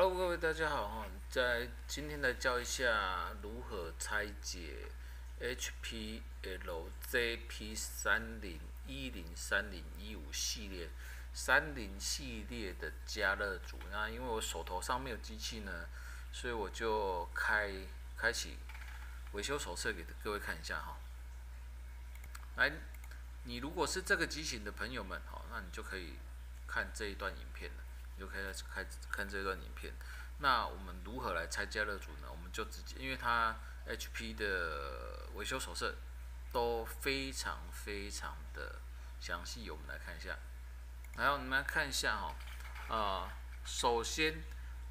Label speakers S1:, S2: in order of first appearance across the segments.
S1: Hello，各位大家好哈，在今天来教一下如何拆解 HP LZP 三零一零三零一五系列三零系列的加热组。那因为我手头上没有机器呢，所以我就开开启维修手册给各位看一下哈。来，你如果是这个机型的朋友们哈，那你就可以看这一段影片了。就可以看看这段影片。那我们如何来拆加热组呢？我们就直接，因为它 HP 的维修手册都非常非常的详细，我们来看一下。然后我们来看一下哈，啊，首先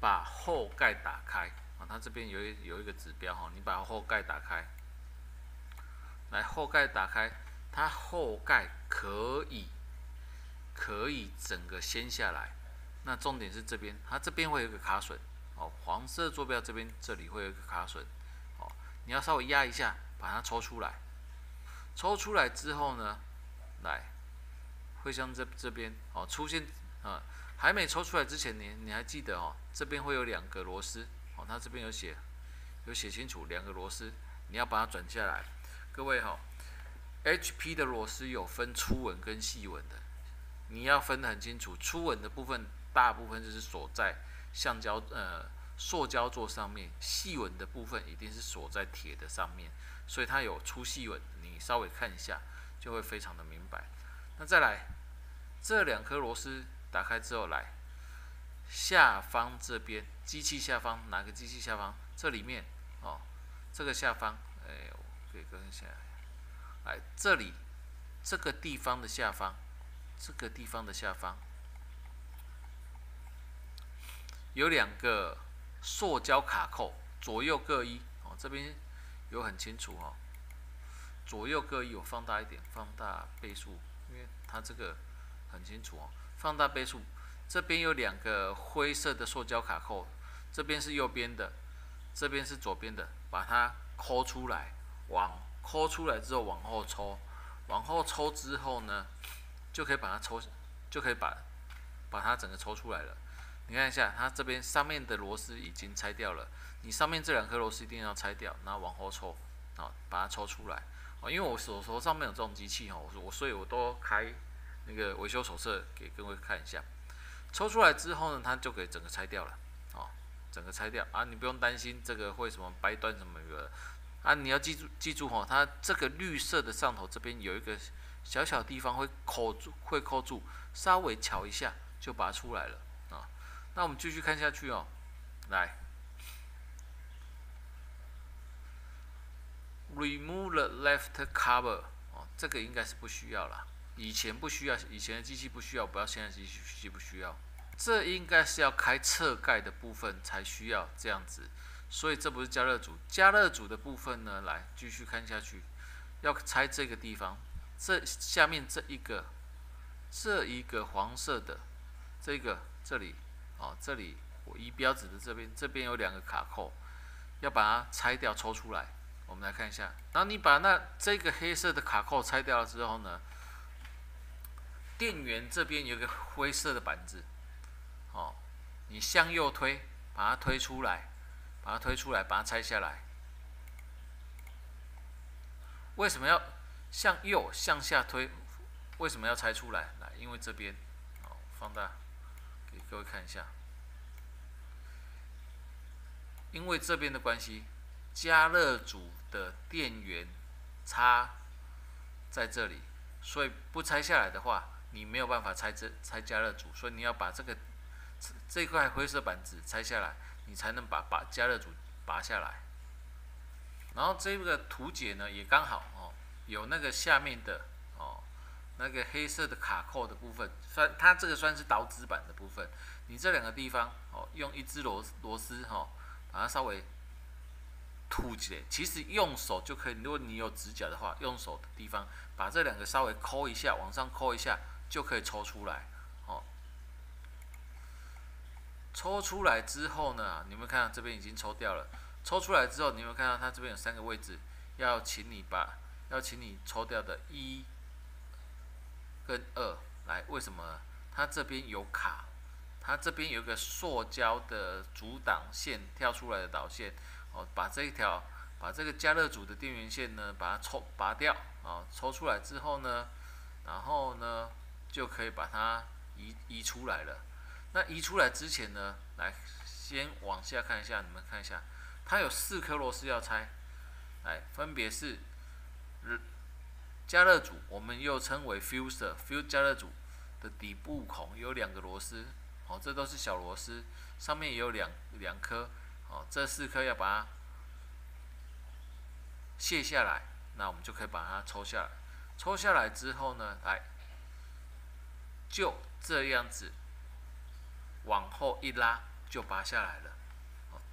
S1: 把后盖打开啊，它这边有一有一个指标哈，你把后盖打开。来，后盖打开，它后盖可以可以整个掀下来。那重点是这边，它这边会有一个卡损，哦，黄色坐标这边这里会有一个卡损，哦，你要稍微压一下，把它抽出来。抽出来之后呢，来，会像这这边哦出现啊，还没抽出来之前，你你还记得哦，这边会有两个螺丝，哦，它这边有写有写清楚两个螺丝，你要把它转下来。各位哈，HP 的螺丝有分粗纹跟细纹的，你要分得很清楚，粗纹的部分。大部分就是锁在橡胶、呃塑胶座上面，细纹的部分一定是锁在铁的上面，所以它有粗细纹，你稍微看一下就会非常的明白。那再来，这两颗螺丝打开之后，来下方这边机器下方哪个机器下方？这里面哦，这个下方，哎，可以跟一下，来这里这个地方的下方，这个地方的下方。有两个塑胶卡扣，左右各一。哦，这边有很清楚哦。左右各一，我放大一点，放大倍数，因为它这个很清楚哦。放大倍数，这边有两个灰色的塑胶卡扣，这边是右边的，这边是左边的。把它抠出来，往抠出来之后往后抽，往后抽之后呢，就可以把它抽，就可以把把它整个抽出来了。你看一下，它这边上面的螺丝已经拆掉了。你上面这两颗螺丝一定要拆掉，然后往后抽，好，把它抽出来。哦，因为我手头上面有这种机器哈，我我所以我都开那个维修手册给各位看一下。抽出来之后呢，它就可以整个拆掉了。啊，整个拆掉啊，你不用担心这个会什么掰断什么的。啊，你要记住记住哈，它这个绿色的上头这边有一个小小地方会扣住，会扣住，稍微瞧一下就拔出来了啊。那我们继续看下去哦，来，remove the left cover，哦，这个应该是不需要了。以前不需要，以前的机器不需要，不要现在机器不需要。这应该是要开侧盖的部分才需要这样子。所以这不是加热组，加热组的部分呢，来继续看下去，要拆这个地方，这下面这一个，这一个黄色的，这个这里。哦，这里我一标指的这边，这边有两个卡扣，要把它拆掉抽出来。我们来看一下，然后你把那这个黑色的卡扣拆掉了之后呢，电源这边有个灰色的板子，哦，你向右推，把它推出来，把它推出来，把它拆下来。为什么要向右向下推？为什么要拆出来？来，因为这边，哦，放大。给各位看一下，因为这边的关系，加热组的电源插在这里，所以不拆下来的话，你没有办法拆这拆加热组，所以你要把这个这块灰色板子拆下来，你才能把把加热组拔下来。然后这个图解呢也刚好哦，有那个下面的。那个黑色的卡扣的部分，算它这个算是导纸板的部分。你这两个地方，哦，用一支螺螺丝，哈，把它稍微凸起来。其实用手就可以，如果你有指甲的话，用手的地方把这两个稍微抠一下，往上抠一下就可以抽出来。哦，抽出来之后呢，你有没有看到这边已经抽掉了？抽出来之后，你有没有看到它这边有三个位置？要请你把要请你抽掉的一。跟二来，为什么它这边有卡？它这边有一个塑胶的阻挡线跳出来的导线，哦，把这一条，把这个加热组的电源线呢，把它抽拔掉，哦，抽出来之后呢，然后呢就可以把它移移出来了。那移出来之前呢，来先往下看一下，你们看一下，它有四颗螺丝要拆，哎，分别是日。加热组，我们又称为 fuse，fuse 加热组的底部孔有两个螺丝，哦，这都是小螺丝，上面也有两两颗，哦，这四颗要把它卸下来，那我们就可以把它抽下来。抽下来之后呢，来就这样子往后一拉就拔下来了，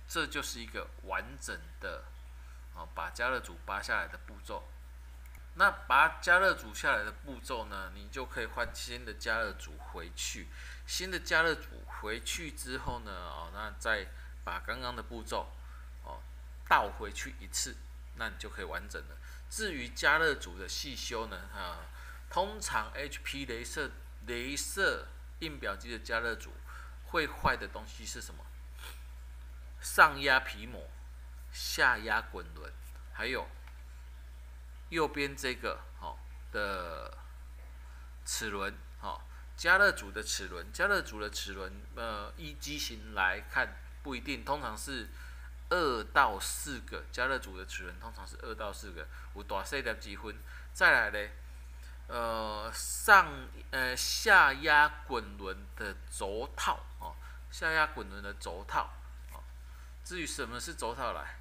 S1: 这就是一个完整的哦，把加热组拔下来的步骤。那把加热组下来的步骤呢，你就可以换新的加热组回去。新的加热组回去之后呢，哦，那再把刚刚的步骤，哦，倒回去一次，那你就可以完整了。至于加热组的细修呢，啊，通常 HP 雷射镭射印表机的加热组会坏的东西是什么？上压皮膜，下压滚轮，还有。右边这个，哦的齿轮，哦，加热组的齿轮，加热组的齿轮，呃，依机型来看不一定，通常是二到四个加热组的齿轮，通常是二到四个。有大细的积分，再来呢，呃，上呃下压滚轮的轴套，哦，下压滚轮的轴套，哦，至于什么是轴套来？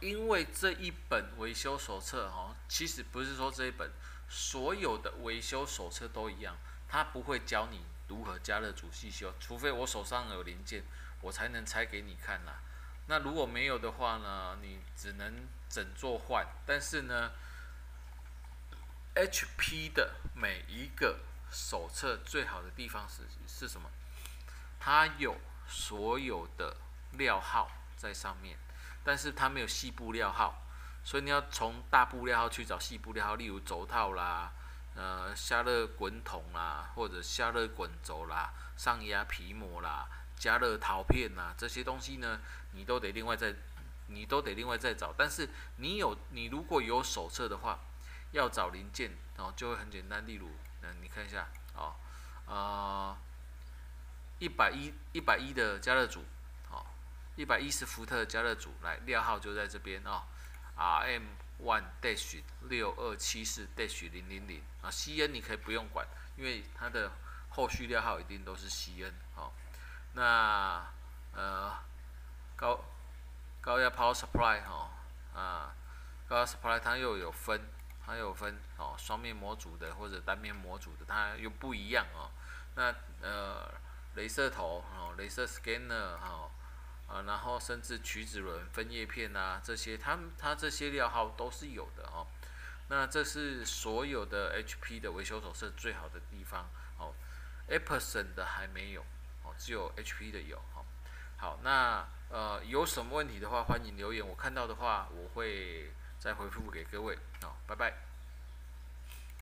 S1: 因为这一本维修手册哈，其实不是说这一本所有的维修手册都一样，它不会教你如何加热主细修，除非我手上有零件，我才能拆给你看啦。那如果没有的话呢，你只能整座换。但是呢，HP 的每一个手册最好的地方是是什么？它有所有的料号在上面。但是它没有细布料号，所以你要从大布料号去找细布料号，例如轴套啦、呃下热滚筒啦，或者下热滚轴啦、上压皮膜啦、加热陶片啦这些东西呢，你都得另外再，你都得另外再找。但是你有你如果有手册的话，要找零件，哦，就会很简单。例如，嗯，你看一下，哦，呃，一百一一百一的加热组。一百一十伏特加热组，来料号就在这边哦，RM ONE DASH 六二七四 DASH 零零零啊，CN 你可以不用管，因为它的后续料号一定都是 CN 哦。那呃高高压 power supply 哦啊，高压 supply 它又有分，它有分哦，双面模组的或者单面模组的，它又不一样哦。那呃，镭射头哦，镭射 scanner 哦。啊，然后甚至曲子轮分叶片呐，这些，它它这些料号都是有的哦。那这是所有的 HP 的维修手册最好的地方哦。e p e r o n 的还没有哦，只有 HP 的有哦。好，那呃有什么问题的话，欢迎留言，我看到的话我会再回复给各位哦。拜拜。